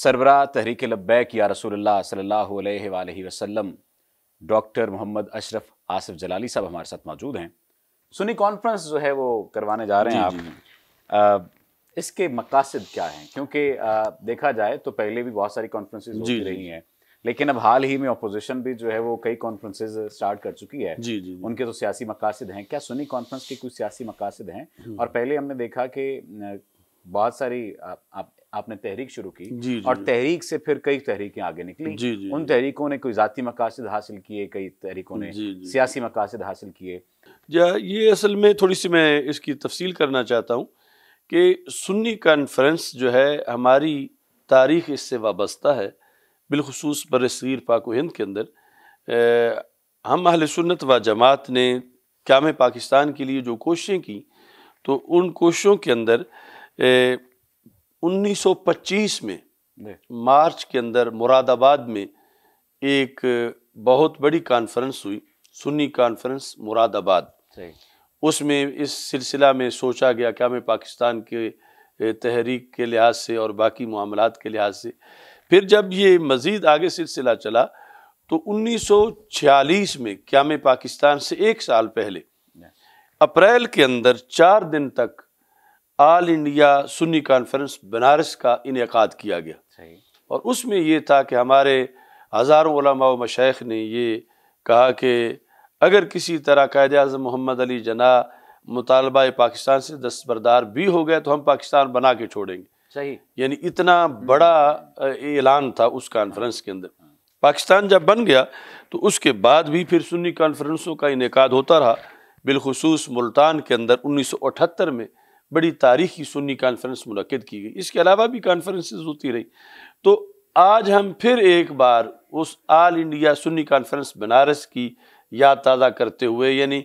सरबरा तहरीक लब्बैक या रसूलुल्लाह सल्लल्लाहु अलैहि वसल्लम डॉक्टर मोहम्मद अशरफ आसिफ जलाली साहब हमारे साथ मौजूद हैं सुनी कॉन्फ्रेंस जो है वो करवाने जा रहे हैं आप इसके मकासद क्या हैं क्योंकि देखा जाए तो पहले भी बहुत सारी कॉन्फ्रेंसेज होती रही हैं लेकिन अब हाल ही में अपोजिशन भी जो है वो कई कॉन्फ्रेंसेज स्टार्ट कर चुकी है जी जी उनके तो सियासी मकासद हैं क्या सुनी कॉन्फ्रेंस के कुछ सियासी मकासद हैं हम्म। और पहले हमने देखा कि बहुत सारी आ, आप आपने तहरीक शुरू की जी, जी, और तहरीक से फिर कई तहरीकें आगे निकली जी, जी, उन तहरीकों ने कोई ज़ाती मकासद हासिल किए कई तहरीकों ने जी, जी, सियासी मकासद हासिल किए ये असल में थोड़ी सी मैं इसकी तफसील करना चाहता हूँ कि सुन्नी कॉन्फ्रेंस जो है हमारी तारीख इससे वाबस्ता है बिलखसूस बर पाक हिंद के अंदर हम अहल सुन्नत व जमात ने क्या पाकिस्तान के लिए जो कोशिशें की तो उन कोशिशों के अंदर ए, 1925 में मार्च के अंदर मुरादाबाद में एक बहुत बड़ी कॉन्फ्रेंस हुई सुन्नी कॉन्फ्रेंस मुरादाबाद उसमें इस सिलसिला में सोचा गया क्या मैं पाकिस्तान के तहरीक के लिहाज से और बाकी मामला के लिहाज से फिर जब ये मज़ीद आगे सिलसिला चला तो 1946 में क्या मैं पाकिस्तान से एक साल पहले अप्रैल के अंदर चार दिन तक All India Sunni Conference Banaras का इनका किया गया और उसमें ये था कि हमारे हज़ारों मशाइ ने ये कहा कि अगर किसी तरह कायद अजम मोहम्मद अली जना मुतालबा पाकिस्तान से दस्तबरदार भी हो गए तो हम पाकिस्तान बना के छोड़ेंगे सही यानी इतना बड़ा ऐलान था उस कॉन्फ्रेंस के अंदर पाकिस्तान जब बन गया तो उसके बाद भी फिर सुन्नी कॉन्फ्रेंसों का इनका होता रहा बिलखसूस मुल्तान के अंदर अठहत्तर में बड़ी तारीखी सुन्नी कॉन्फ्रेंस मुनद की गई इसके अलावा भी कॉन्फ्रेंसेस होती रही तो आज हम फिर एक बार उस All India Sunni Conference Banaras की याद ताज़ा करते हुए यानी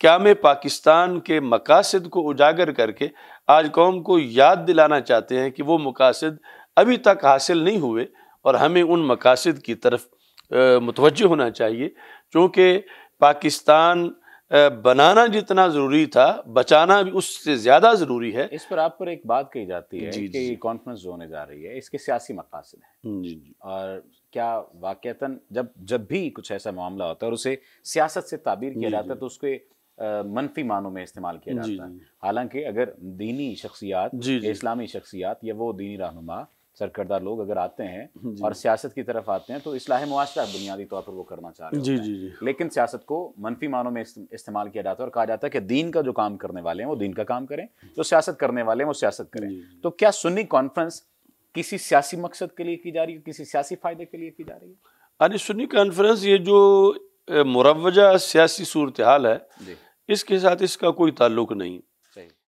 क्या मैं पाकिस्तान के मकासद को उजागर करके आज कौम को याद दिलाना चाहते हैं कि वो मकासद अभी तक हासिल नहीं हुए और हमें उन मकासद की तरफ मुतवजह होना चाहिए चूँकि पाकिस्तान बनाना जितना ज़रूरी था बचाना भी उससे ज़्यादा ज़रूरी है इस पर आप पर एक बात कही जाती है जी, कि कॉन्फ्रेंस होने जा रही है इसके सियासी मकासद हैं हम्म, जी जी और क्या वाक़ता जब जब भी कुछ ऐसा मामला होता है और उसे सियासत से ताबीर किया जाता है तो उसके मनफी मानों में इस्तेमाल किया जाता है हालांकि अगर दीनी शख्सियात इस्लामी शख्सियात या वो दीनी रहनुमा सरकरदार लोग अगर आते हैं और सियासत की तरफ आते हैं तो इसलाह मुआरा बुनियादी तौर पर वो करना चाह रहे हैं जी जी जी लेकिन सियासत को मनफी मानों में इस्तेमाल किया जाता है और कहा जाता है कि दीन का जो काम करने वाले हैं वो दीन का काम करें जो सियासत करने वाले हैं वो सियासत करें तो क्या सुन्नी कॉन्फ्रेंस किसी सियासी मकसद के लिए की जा रही है किसी सियासी फ़ायदे के लिए की जा रही है अरे सुन्नी कॉन्फ्रेंस ये जो मुरवजा सियासी सूरत हाल है इसके साथ इसका कोई ताल्लुक नहीं